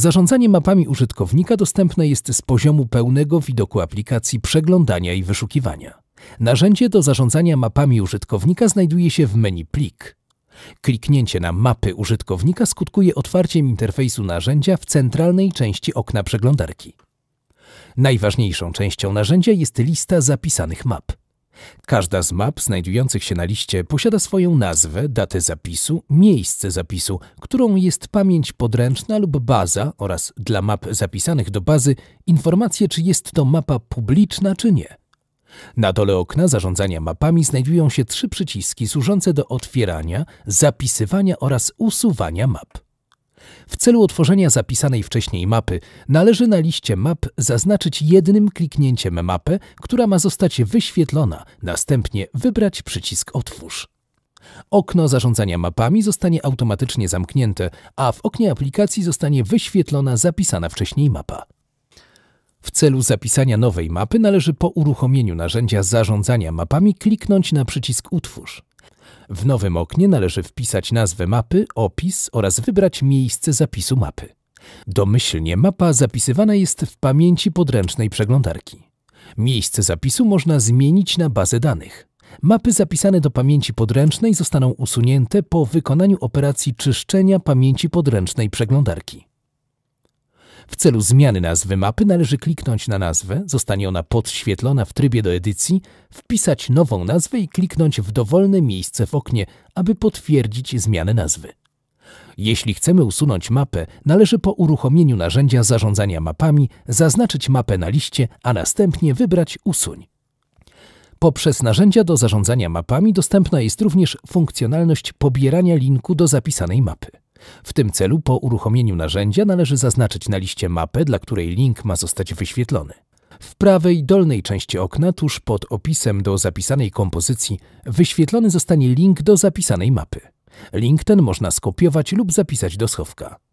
Zarządzanie mapami użytkownika dostępne jest z poziomu pełnego widoku aplikacji przeglądania i wyszukiwania. Narzędzie do zarządzania mapami użytkownika znajduje się w menu Plik. Kliknięcie na mapy użytkownika skutkuje otwarciem interfejsu narzędzia w centralnej części okna przeglądarki. Najważniejszą częścią narzędzia jest lista zapisanych map. Każda z map znajdujących się na liście posiada swoją nazwę, datę zapisu, miejsce zapisu, którą jest pamięć podręczna lub baza oraz dla map zapisanych do bazy informacje, czy jest to mapa publiczna, czy nie. Na dole okna zarządzania mapami znajdują się trzy przyciski służące do otwierania, zapisywania oraz usuwania map. W celu otworzenia zapisanej wcześniej mapy należy na liście map zaznaczyć jednym kliknięciem mapę, która ma zostać wyświetlona, następnie wybrać przycisk Otwórz. Okno zarządzania mapami zostanie automatycznie zamknięte, a w oknie aplikacji zostanie wyświetlona zapisana wcześniej mapa. W celu zapisania nowej mapy należy po uruchomieniu narzędzia zarządzania mapami kliknąć na przycisk Utwórz. W nowym oknie należy wpisać nazwę mapy, opis oraz wybrać miejsce zapisu mapy. Domyślnie mapa zapisywana jest w pamięci podręcznej przeglądarki. Miejsce zapisu można zmienić na bazę danych. Mapy zapisane do pamięci podręcznej zostaną usunięte po wykonaniu operacji czyszczenia pamięci podręcznej przeglądarki. W celu zmiany nazwy mapy należy kliknąć na nazwę, zostanie ona podświetlona w trybie do edycji, wpisać nową nazwę i kliknąć w dowolne miejsce w oknie, aby potwierdzić zmianę nazwy. Jeśli chcemy usunąć mapę, należy po uruchomieniu narzędzia zarządzania mapami zaznaczyć mapę na liście, a następnie wybrać Usuń. Poprzez narzędzia do zarządzania mapami dostępna jest również funkcjonalność pobierania linku do zapisanej mapy. W tym celu po uruchomieniu narzędzia należy zaznaczyć na liście mapę, dla której link ma zostać wyświetlony. W prawej dolnej części okna, tuż pod opisem do zapisanej kompozycji, wyświetlony zostanie link do zapisanej mapy. Link ten można skopiować lub zapisać do schowka.